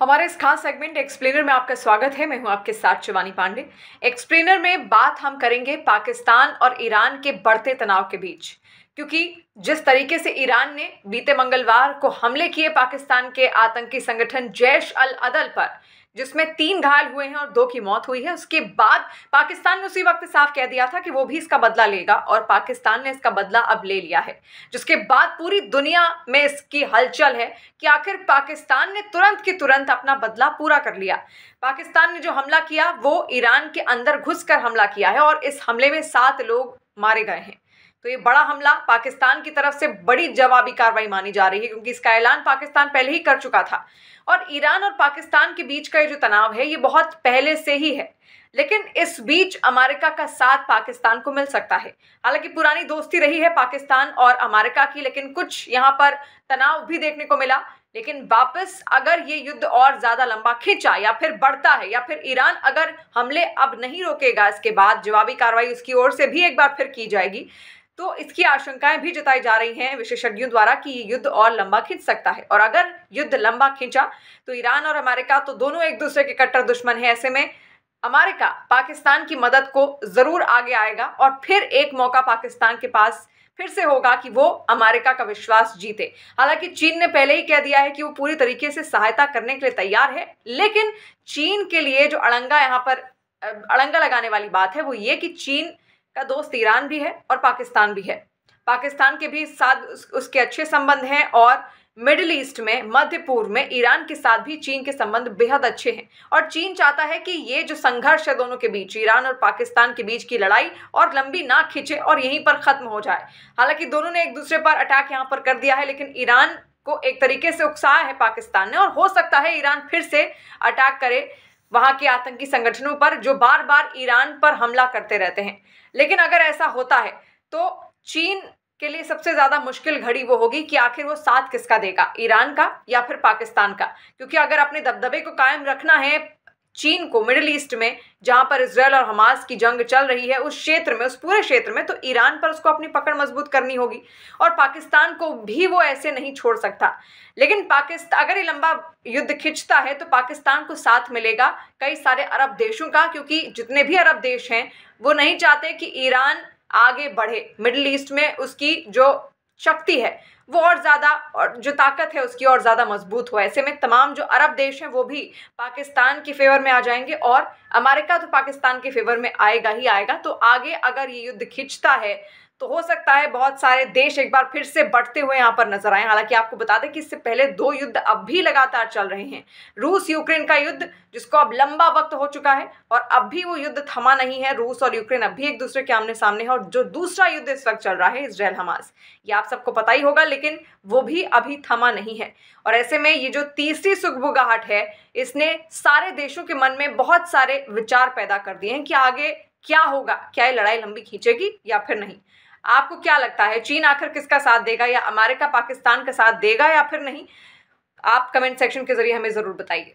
हमारे इस खास सेगमेंट एक्सप्लेनर में आपका स्वागत है मैं हूं आपके साथ शिवानी पांडे एक्सप्लेनर में बात हम करेंगे पाकिस्तान और ईरान के बढ़ते तनाव के बीच क्योंकि जिस तरीके से ईरान ने बीते मंगलवार को हमले किए पाकिस्तान के आतंकी संगठन जैश अल अदल पर जिसमें तीन घायल हुए हैं और दो की मौत हुई है उसके बाद पाकिस्तान ने उसी वक्त साफ कह दिया था कि वो भी इसका बदला लेगा और पाकिस्तान ने इसका बदला अब ले लिया है जिसके बाद पूरी दुनिया में इसकी हलचल है कि आखिर पाकिस्तान ने तुरंत की तुरंत अपना बदला पूरा कर लिया पाकिस्तान ने जो हमला किया वो ईरान के अंदर घुस हमला किया है और इस हमले में सात लोग मारे गए हैं तो ये बड़ा हमला पाकिस्तान की तरफ से बड़ी जवाबी कार्रवाई मानी जा रही है क्योंकि इसका ऐलान पाकिस्तान पहले ही कर चुका था और ईरान और पाकिस्तान के बीच का ये जो तनाव है ये बहुत पहले से ही है लेकिन इस बीच अमेरिका का साथ पाकिस्तान को मिल सकता है हालांकि पुरानी दोस्ती रही है पाकिस्तान और अमेरिका की लेकिन कुछ यहाँ पर तनाव भी देखने को मिला लेकिन वापस अगर ये युद्ध और ज़्यादा लंबा खींचा या फिर बढ़ता है या फिर ईरान अगर हमले अब नहीं रोकेगा इसके बाद जवाबी कार्रवाई उसकी ओर से भी एक बार फिर की जाएगी तो इसकी आशंकाएं भी जताई जा रही हैं विशेषज्ञों द्वारा कि ये युद्ध और लंबा खींच सकता है और अगर युद्ध लंबा खींचा तो ईरान और अमेरिका तो दोनों एक दूसरे के कट्टर दुश्मन हैं ऐसे में अमेरिका पाकिस्तान की मदद को ज़रूर आगे आएगा और फिर एक मौका पाकिस्तान के पास फिर से होगा कि वो अमेरिका का विश्वास जीते हालांकि चीन ने पहले ही कह दिया है कि वो पूरी तरीके से सहायता करने के लिए तैयार है लेकिन चीन के लिए जो अड़ंगा यहाँ पर अड़ंगा लगाने वाली बात है वो ये कि चीन का दोस्त ईरान भी है और पाकिस्तान भी है पाकिस्तान के भी साथ उसके अच्छे संबंध हैं और मिडिल ईस्ट में मध्य पूर्व में ईरान के साथ भी चीन के संबंध बेहद अच्छे हैं और चीन चाहता है कि ये जो संघर्ष है दोनों के बीच ईरान और पाकिस्तान के बीच की लड़ाई और लंबी ना खींचे और यहीं पर खत्म हो जाए हालांकि दोनों ने एक दूसरे पर अटैक यहाँ पर कर दिया है लेकिन ईरान को एक तरीके से उकसाया है पाकिस्तान ने और हो सकता है ईरान फिर से अटैक करे वहां के आतंकी संगठनों पर जो बार बार ईरान पर हमला करते रहते हैं लेकिन अगर ऐसा होता है तो चीन के लिए सबसे ज़्यादा मुश्किल घड़ी वो होगी कि आखिर वो साथ किसका देगा ईरान का या फिर पाकिस्तान का क्योंकि अगर अपने दबदबे को कायम रखना है चीन को मिडिल ईस्ट में जहां पर इसराइल और हमास की जंग चल रही है उस क्षेत्र में उस पूरे क्षेत्र में तो ईरान पर उसको अपनी पकड़ मजबूत करनी होगी और पाकिस्तान को भी वो ऐसे नहीं छोड़ सकता लेकिन पाकिस्तान अगर ये लंबा युद्ध खिंचता है तो पाकिस्तान को साथ मिलेगा कई सारे अरब देशों का क्योंकि जितने भी अरब देश हैं वो नहीं चाहते कि ईरान आगे बढ़े मिडिल ईस्ट में उसकी जो शक्ति है वो और ज़्यादा और जो ताकत है उसकी और ज़्यादा मजबूत हो ऐसे में तमाम जो अरब देश हैं वो भी पाकिस्तान के फेवर में आ जाएंगे और अमेरिका तो पाकिस्तान के फेवर में आएगा ही आएगा तो आगे अगर ये युद्ध खिंचता है तो हो सकता है बहुत सारे देश एक बार फिर से बढ़ते हुए यहाँ पर नजर आए हालांकि आपको बता दें कि इससे पहले दो युद्ध अब भी लगातार चल रहे हैं रूस यूक्रेन का युद्ध जिसको अब लंबा वक्त हो चुका है और अब भी वो युद्ध थमा नहीं है रूस और यूक्रेन अब भी एक दूसरे के आमने सामने है और जो दूसरा युद्ध इस वक्त चल रहा है इसराइल हमास ये आप सबको पता ही होगा लेकिन वो भी अभी थमा नहीं है और ऐसे में ये जो तीसरी सुगबुगाहट है इसने सारे देशों के मन में बहुत सारे विचार पैदा कर दिए हैं कि आगे क्या होगा क्या ये लड़ाई लंबी खींचेगी या फिर नहीं आपको क्या लगता है चीन आखिर किसका साथ देगा या अमेरिका पाकिस्तान का साथ देगा या फिर नहीं आप कमेंट सेक्शन के जरिए हमें ज़रूर बताइए